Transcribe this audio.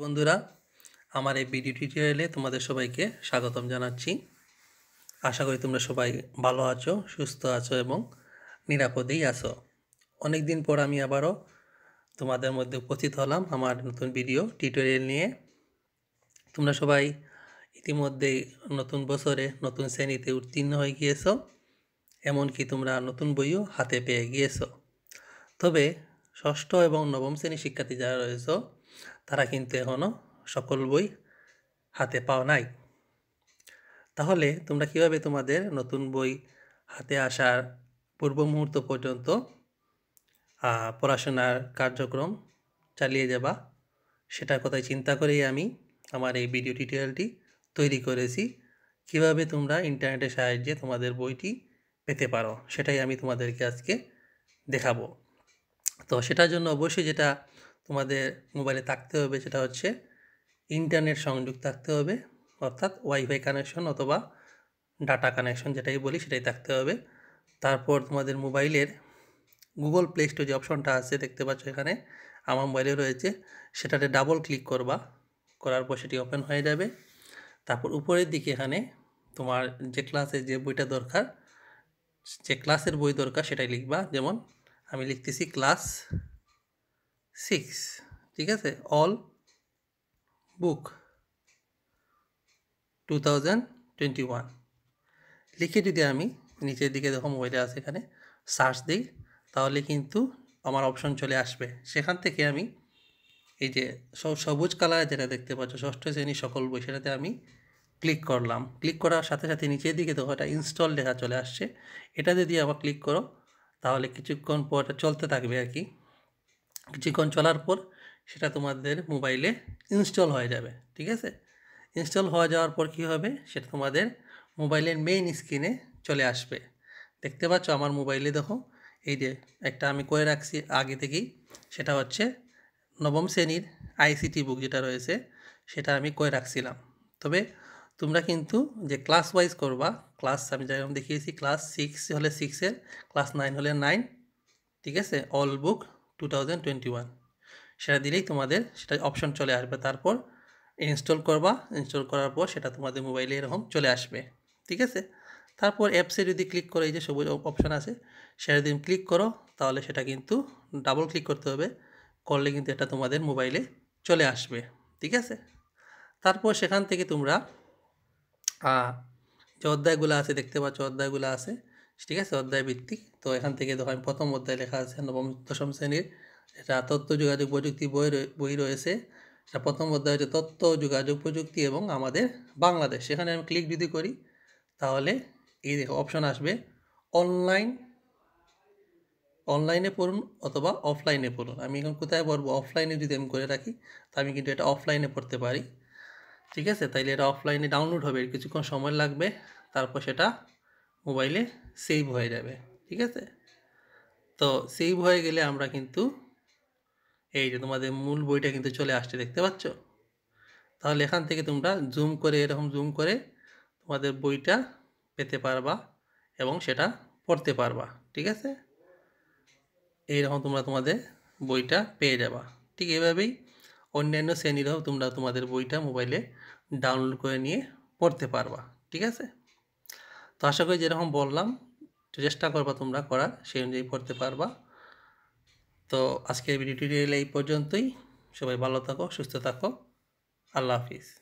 বন্ধুরা আমার এই ভিডিও টিউটোরিয়ালে তোমাদের সবাইকে স্বাগতম জানাচ্ছি আশা করি তোমরা সবাই ভালো আছো সুস্থ আছো এবং নিরাপদেই আছো অনেক দিন পর আমি আবারও তোমাদের মধ্যে উপস্থিত হলাম আমার নতুন ভিডিও টিউটোরিয়াল নিয়ে তোমরা সবাই ইতিমধ্যেই নতুন বছরে নতুন শ্রেণীতে উত্তীর্ণ হয়ে গিয়েছো এমনকি তোমরা নতুন বইও হাতে পেয়ে গিয়েছো তবে ষষ্ঠ এবং নবম শ্রেণীর শিক্ষার্থী যারা রয়েছে তারা কিন্তু এখনও সকল বই হাতে পাও নাই তাহলে তোমরা কিভাবে তোমাদের নতুন বই হাতে আসার পূর্ব মুহূর্ত পর্যন্ত পড়াশোনার কার্যক্রম চালিয়ে যাবা সেটার কথাই চিন্তা করেই আমি আমার এই ভিডিও টিউটোরিয়ালটি তৈরি করেছি কিভাবে তোমরা ইন্টারনেটের সাহায্যে তোমাদের বইটি পেতে পারো সেটাই আমি তোমাদেরকে আজকে দেখাবো তো সেটার জন্য অবশ্যই যেটা তোমাদের মোবাইলে থাকতে হবে সেটা হচ্ছে ইন্টারনেট সংযোগ থাকতে হবে অর্থাৎ ওয়াইফাই কানেকশন অথবা ডাটা কানেকশন যেটাই বলি সেটাই থাকতে হবে তারপর তোমাদের মোবাইলের গুগল প্লে স্টোর যে অপশনটা আছে দেখতে পাচ্ছ এখানে আমার মোবাইলে রয়েছে সেটাতে ডাবল ক্লিক করবা করার পর সেটি ওপেন হয়ে যাবে তারপর উপরের দিকে এখানে তোমার যে ক্লাসে যে বইটা দরকার যে ক্লাসের বই দরকার সেটাই লিখবা যেমন আমি লিখতেছি ক্লাস সিক্স ঠিক আছে all book two thousand twenty one লিখে যদি আমি নিচের দিকে দেখো মোবাইলে আছে এখানে সার্চ দিই তাহলে কিন্তু আমার অপশন চলে আসবে সেখান থেকে আমি এই যে সবুজ কালার যেটা দেখতে পাচ্ছ ষষ্ঠ শ্রেণী সকল বই সেটাতে আমি ক্লিক করলাম ক্লিক করার সাথে সাথে নিচের দিকে দেখো এটা ইনস্টল লেখা চলে আসছে এটা যদি আবার ক্লিক করো তাহলে কিছুক্ষণ পর চলতে থাকবে আর কি কিছুক্ষণ চলার পর সেটা তোমাদের মোবাইলে ইনস্টল হয়ে যাবে ঠিক আছে ইনস্টল হয়ে যাওয়ার পর কী হবে সেটা তোমাদের মোবাইলের মেইন স্ক্রিনে চলে আসবে দেখতে পাচ্ছ আমার মোবাইলে দেখো এই যে একটা আমি করে রাখছি আগে থেকেই সেটা হচ্ছে নবম শ্রেণীর আইসিটি বুক যেটা রয়েছে সেটা আমি করে রাখছিলাম তবে তোমরা কিন্তু যে ক্লাস ওয়াইজ করবা ক্লাস আমি যেরকম দেখিয়েছি ক্লাস সিক্স হলে সিক্সের ক্লাস নাইন হলে নাইন ঠিক আছে অল বুক টু সেটা দিলেই তোমাদের সেটা অপশন চলে আসবে তারপর ইনস্টল করবা ইনস্টল করার পর সেটা তোমাদের মোবাইলে এরকম চলে আসবে ঠিক আছে তারপর অ্যাপসে যদি ক্লিক করে এই যে সবুজ অপশান আছে সেটা যদি ক্লিক করো তাহলে সেটা কিন্তু ডাবল ক্লিক করতে হবে করলে কিন্তু এটা তোমাদের মোবাইলে চলে আসবে ঠিক আছে তারপর সেখান থেকে তোমরা যে অধ্যায়গুলো আছে দেখতে পাচ্ছ অধ্যায়গুলো আছে ঠিক আছে অধ্যায় ভিত্তিক তো এখান থেকে দেখো আমি প্রথম অধ্যায় লেখা আছে নবম দশম শ্রেণীর এটা তথ্য যোগাযোগ প্রযুক্তি বই বই রয়েছে এটা প্রথম অধ্যায় হচ্ছে তথ্য যোগাযোগ প্রযুক্তি এবং আমাদের বাংলাদেশ সেখানে আমি ক্লিক যদি করি তাহলে এই দেখো অপশন আসবে অনলাইন অনলাইনে পড়ুন অথবা অফলাইনে পড়ুন আমি এখন কোথায় পড়বো অফলাইনে যদি আমি করে রাখি তা আমি কিন্তু এটা অফলাইনে পড়তে পারি ঠিক আছে তাইলে এটা অফলাইনে ডাউনলোড হবে কিছুক্ষণ সময় লাগবে তারপর সেটা মোবাইলে সেভ হয়ে যাবে ঠিক আছে তো সেভ হয়ে গেলে আমরা কিন্তু এই যে তোমাদের মূল বইটা কিন্তু চলে আসছে দেখতে পাচ্ছ তাহলে এখান থেকে তোমরা জুম করে এরকম জুম করে তোমাদের বইটা পেতে পারবা এবং সেটা পড়তে পারবা ঠিক আছে এইরকম তোমরা তোমাদের বইটা পেয়ে যাবা ঠিক এভাবেই অন্যান্য শ্রেণীরাও তোমরা তোমাদের বইটা মোবাইলে ডাউনলোড করে নিয়ে পড়তে পারবা ঠিক আছে তো আশা করি যেরকম বললাম চেষ্টা করবা তোমরা করার সেই অনুযায়ী পড়তে পারবা তো আজকের ভিডিওটি এই পর্যন্তই সবাই ভালো থাকো সুস্থ থাকো আল্লাহ হাফিজ